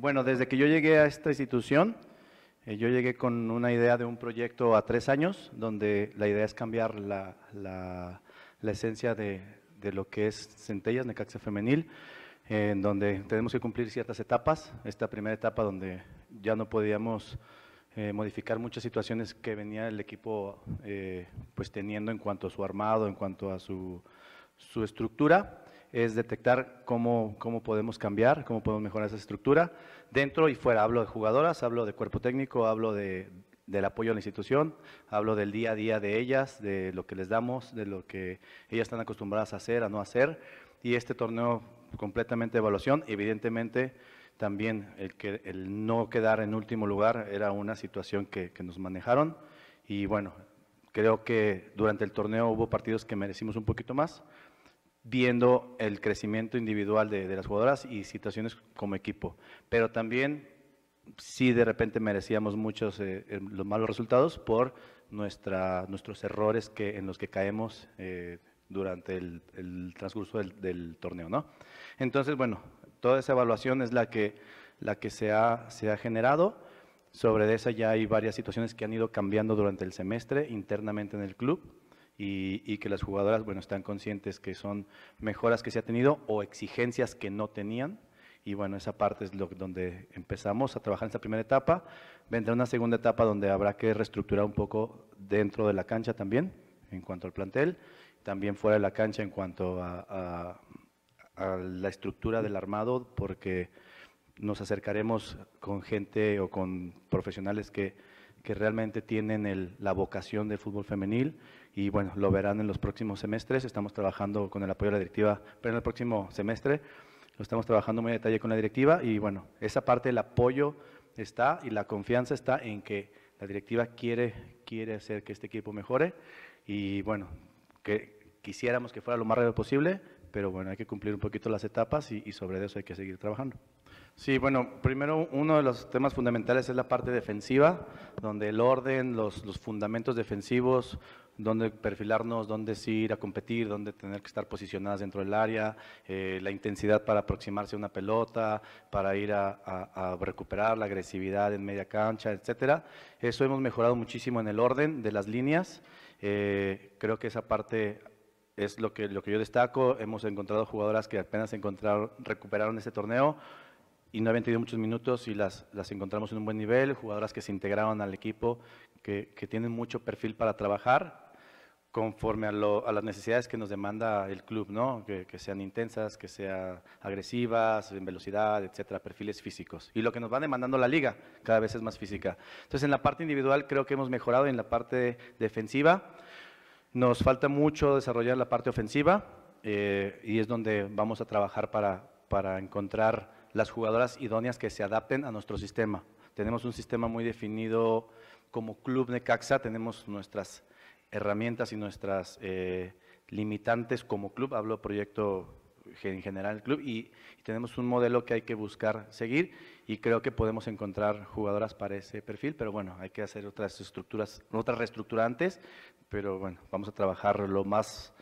Bueno, desde que yo llegué a esta institución, eh, yo llegué con una idea de un proyecto a tres años, donde la idea es cambiar la, la, esencia de, lo que es Centellas, Necaxa Femenil, en donde tenemos que cumplir ciertas etapas. Esta primera etapa donde ya no podíamos eh, modificar muchas situaciones que venía el equipo eh, pues teniendo en cuanto a su armado, en cuanto a su, su estructura es detectar cómo, podemos cambiar, cómo podemos mejorar esa estructura, dentro y fuera. Hablo de jugadoras, hablo de cuerpo técnico, hablo de, del apoyo a la institución, hablo del día a día de ellas, de lo que les damos, de lo que ellas están acostumbradas a hacer, a no hacer, y este torneo completamente de evaluación, evidentemente también el, que, el no quedar en último lugar era una situación que, que nos manejaron y bueno, creo que durante el torneo hubo partidos que merecimos un poquito más, viendo el crecimiento individual de, las jugadoras y situaciones como equipo. Pero también si de repente merecíamos muchos eh, eh, los malos resultados por nuestros errores que, en los que caemos eh, durante el, transcurso del, torneo. Entonces, bueno, toda esa evaluación es la que, se, ha, se ha generado. Sobre esa ya hay varias situaciones que han ido cambiando durante el semestre internamente en el club y, que las jugadoras, bueno, están conscientes que son mejoras que se ha tenido o exigencias que no tenían. Y bueno, esa parte es lo, donde empezamos a trabajar en esta primera etapa. Vendrá una segunda etapa donde habrá que reestructurar un poco dentro de la cancha también, en cuanto al plantel, también fuera de la cancha en cuanto a la estructura del armado, porque nos acercaremos con gente o con profesionales que que realmente tienen la vocación del fútbol femenil y bueno, lo verán en los próximos semestres. Estamos trabajando con el apoyo de la directiva, pero en el próximo semestre lo estamos trabajando muy detalle con la directiva y bueno, esa parte del apoyo está y la confianza está en que la directiva quiere, quiere hacer que este equipo mejore y bueno, que quisiéramos que fuera lo más rápido posible, pero bueno, hay que cumplir un poquito las etapas y sobre eso hay que seguir trabajando. Sí, bueno, primero uno de los temas fundamentales es la parte defensiva, donde el orden, los, fundamentos defensivos, dónde perfilarnos, dónde ir a competir, dónde tener que estar posicionadas dentro del área, eh, la intensidad para aproximarse a una pelota, para ir a, recuperar la agresividad en media cancha, etcétera. Eso hemos mejorado muchísimo en el orden de las líneas. Eh, creo que esa parte es lo que, lo que yo destaco. Hemos encontrado jugadoras que apenas encontraron, recuperaron ese torneo y no habían tenido muchos minutos y las, encontramos en un buen nivel, jugadoras que se integraron al equipo, que, que tienen mucho perfil para trabajar conforme a, las necesidades que nos demanda el club, que, sean intensas, que sean agresivas, en velocidad, etcétera, perfiles físicos. Y lo que nos va demandando la liga cada vez es más física. Entonces, en la parte individual creo que hemos mejorado en la parte defensiva nos falta mucho desarrollar la parte ofensiva eh, y es donde vamos a trabajar para, para encontrar las jugadoras idóneas que se adapten a nuestro sistema. Tenemos un sistema muy definido como Club de Caxa tenemos nuestras herramientas y nuestras eh, limitantes como club, hablo proyecto en general club, y, tenemos un modelo que hay que buscar seguir y creo que podemos encontrar jugadoras para ese perfil, pero bueno, hay que hacer otras estructuras, otras reestructurantes, pero bueno, vamos a trabajar lo más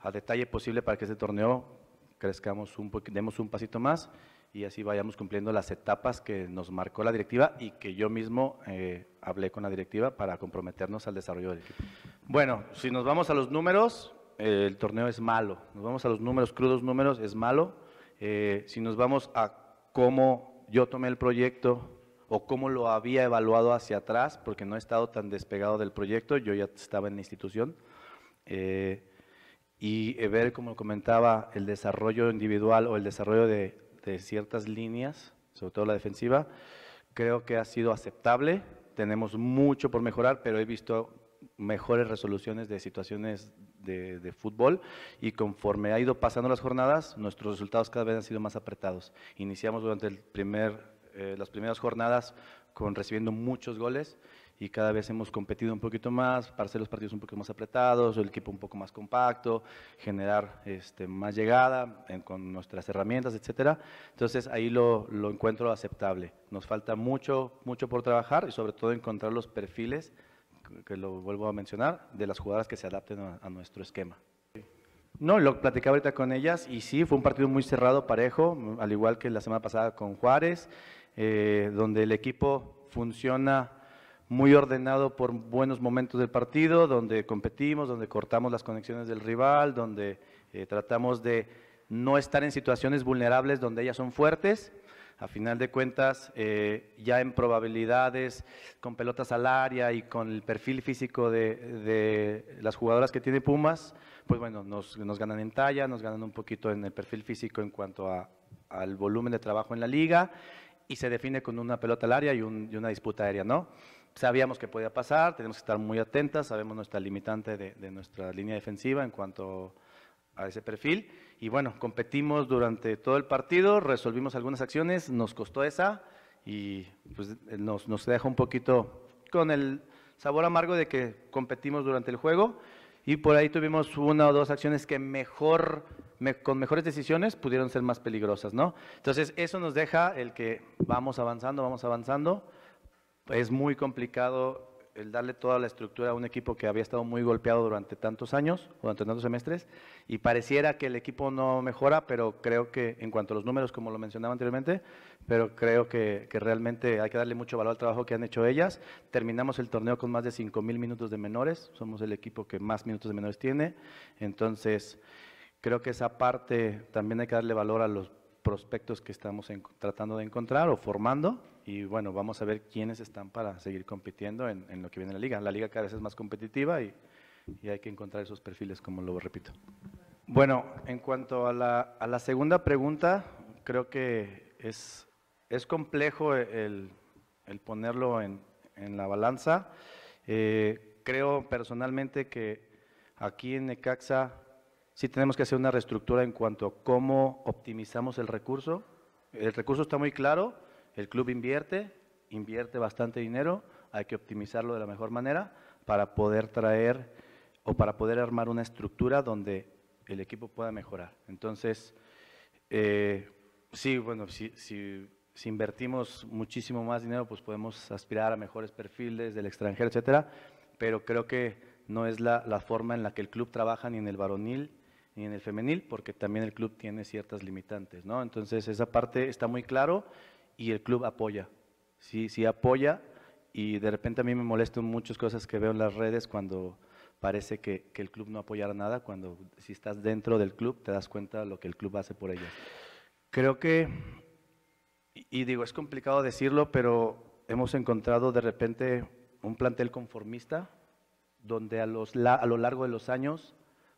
a detalle posible para que este torneo crezcamos un demos un pasito más y así vayamos cumpliendo las etapas que nos marcó la directiva y que yo mismo eh, hablé con la directiva para comprometernos al desarrollo del equipo. Bueno, si nos vamos a los números, eh, el torneo es malo. Nos vamos a los números, crudos números, es malo. Eh, si nos vamos a cómo yo tomé el proyecto o cómo lo había evaluado hacia atrás, porque no he estado tan despegado del proyecto, yo ya estaba en la institución y ver, como comentaba, el desarrollo individual o el desarrollo de de ciertas líneas, sobre todo la defensiva, creo que ha sido aceptable. Tenemos mucho por mejorar, pero he visto mejores resoluciones de situaciones de, fútbol y conforme ha ido pasando las jornadas, nuestros resultados cada vez han sido más apretados. Iniciamos durante el primer, eh, las primeras jornadas con recibiendo muchos goles y cada vez hemos competido un poquito más para hacer los partidos un poquito más apretados, el equipo un poco más compacto, generar este, más llegada con nuestras herramientas, etcétera. Entonces ahí lo, encuentro aceptable. Nos falta mucho, mucho por trabajar y sobre todo encontrar los perfiles, que lo vuelvo a mencionar, de las jugadas que se adapten a, nuestro esquema. No, lo platicaba ahorita con ellas y sí, fue un partido muy cerrado, parejo, al igual que la semana pasada con Juárez, eh, donde el equipo funciona muy ordenado por buenos momentos del partido, donde competimos, donde cortamos las conexiones del rival, donde eh, tratamos de no estar en situaciones vulnerables donde ellas son fuertes. A final de cuentas, eh, ya en probabilidades, con pelotas al área y con el perfil físico de, las jugadoras que tiene Pumas, pues bueno, nos, ganan en talla, nos ganan un poquito en el perfil físico en cuanto a, al volumen de trabajo en la liga y se define con una pelota al área y, y una disputa aérea, ¿no? sabíamos que podía pasar, tenemos que estar muy atentas, sabemos nuestra limitante de, nuestra línea defensiva en cuanto a ese perfil. Y bueno, competimos durante todo el partido, resolvimos algunas acciones, nos costó esa y pues nos, nos deja un poquito con el sabor amargo de que competimos durante el juego y por ahí tuvimos una o dos acciones que mejor, con mejores decisiones pudieron ser más peligrosas, ¿no? Entonces eso nos deja el que vamos avanzando, vamos avanzando es muy complicado el darle toda la estructura a un equipo que había estado muy golpeado durante tantos años, durante tantos semestres, y pareciera que el equipo no mejora, pero creo que, en cuanto a los números, como lo mencionaba anteriormente, pero creo que, realmente hay que darle mucho valor al trabajo que han hecho ellas. Terminamos el torneo con más de 5.000 minutos de menores, somos el equipo que más minutos de menores tiene, entonces creo que esa parte también hay que darle valor a los prospectos que estamos tratando de encontrar o formando y bueno, vamos a ver quiénes están para seguir compitiendo en, en lo que viene la liga. La liga cada vez es más competitiva y, y, hay que encontrar esos perfiles, como lo repito. Bueno, en cuanto a la, a la segunda pregunta, creo que es, es complejo el, el ponerlo en, en, la balanza. Eh, creo personalmente que aquí en Necaxa sí tenemos que hacer una reestructura en cuanto a cómo optimizamos el recurso. El recurso está muy claro, el club invierte, invierte bastante dinero, hay que optimizarlo de la mejor manera para poder traer o para poder armar una estructura donde el equipo pueda mejorar. Entonces, eh, sí, bueno, si, invertimos muchísimo más dinero, pues podemos aspirar a mejores perfiles del extranjero, etcétera, pero creo que no es la, la forma en la que el club trabaja ni en el varonil ni en el femenil, porque también el club tiene ciertas limitantes, ¿no? Entonces, esa parte está muy claro y el club apoya. Sí, sí apoya y de repente a mí me molestan muchas cosas que veo en las redes cuando parece que, el club no apoyará nada, cuando si estás dentro del club te das cuenta de lo que el club hace por ellos. Creo que, y digo, es complicado decirlo, pero hemos encontrado de repente un plantel conformista donde a lo largo de los años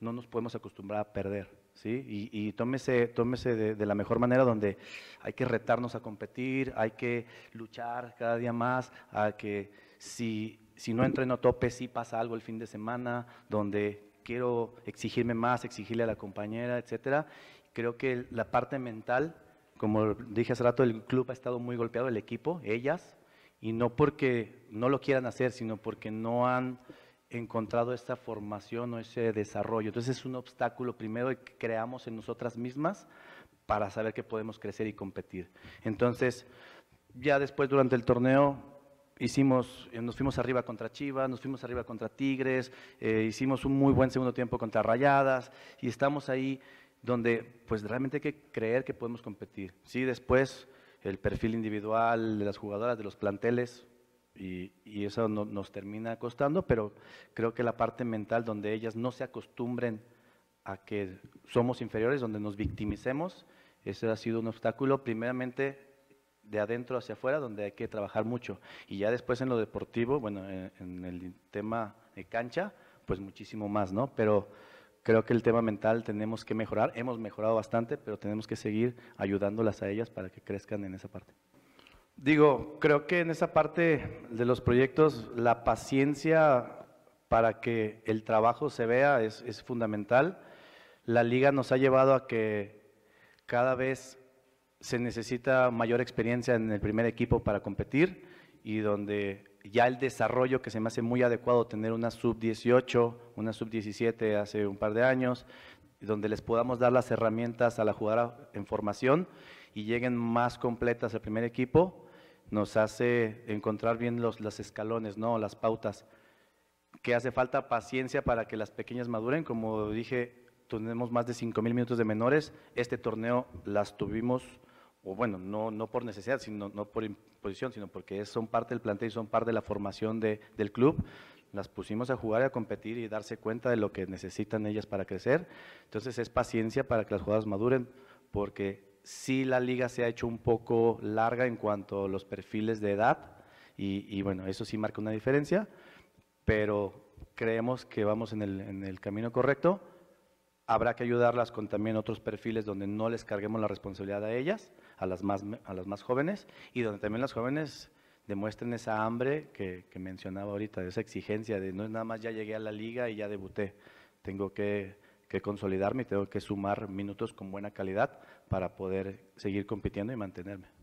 no nos podemos acostumbrar a perder ¿sí? Y, tómese, tómese de, la mejor manera donde hay que retarnos a competir, hay que luchar cada día más, a que si, no entreno a tope, si pasa algo el fin de semana, donde quiero exigirme más, exigirle a la compañera, etcétera. Creo que la parte mental, como dije hace rato, el club ha estado muy golpeado, el equipo, ellas, y no porque no lo quieran hacer, sino porque no han encontrado esta formación o ese desarrollo. Entonces es un obstáculo primero que creamos en nosotras mismas para saber que podemos crecer y competir. Entonces, ya después durante el torneo hicimos, eh, nos fuimos arriba contra Chivas, nos fuimos arriba contra Tigres, eh, hicimos un muy buen segundo tiempo contra Rayadas y estamos ahí donde pues realmente hay que creer que podemos competir. Sí, después el perfil individual de las jugadoras, de los planteles, y, eso nos termina costando, pero creo que la parte mental donde ellas no se acostumbren a que somos inferiores, donde nos victimicemos, ese ha sido un obstáculo primeramente de adentro hacia afuera, donde hay que trabajar mucho. Y ya después en lo deportivo, bueno, en, en el tema de cancha, pues muchísimo más, ¿no? Pero creo que el tema mental tenemos que mejorar. Hemos mejorado bastante, pero tenemos que seguir ayudándolas a ellas para que crezcan en esa parte. Digo, creo que en esa parte de los proyectos, la paciencia para que el trabajo se vea es, fundamental. La liga nos ha llevado a que cada vez se necesita mayor experiencia en el primer equipo para competir y donde ya el desarrollo que se me hace muy adecuado tener una sub-18, una sub-17 hace un par de años, donde les podamos dar las herramientas a la jugada en formación y lleguen más completas al primer equipo, nos hace encontrar bien los, escalones, ¿no? las pautas, que hace falta paciencia para que las pequeñas maduren. Como dije, tenemos más de 5.000 minutos de menores. Este torneo las tuvimos, o bueno, no, no por necesidad, sino no por imposición, sino porque son parte del plantel y son parte de la formación del club. Las pusimos a jugar a competir y darse cuenta de lo que necesitan ellas para crecer. Entonces es paciencia para que las jugadas maduren, porque sí la liga se ha hecho un poco larga en cuanto a los perfiles de edad y, bueno, eso sí marca una diferencia, pero creemos que vamos en el, camino correcto. Habrá que ayudarlas con también otros perfiles donde no les carguemos la responsabilidad a ellas, a las más, a las más jóvenes, y donde también las jóvenes demuestren esa hambre que, que mencionaba ahorita, esa exigencia de no es nada más ya llegué a la liga y ya debuté, tengo que que consolidarme y tengo que sumar minutos con buena calidad para poder seguir compitiendo y mantenerme.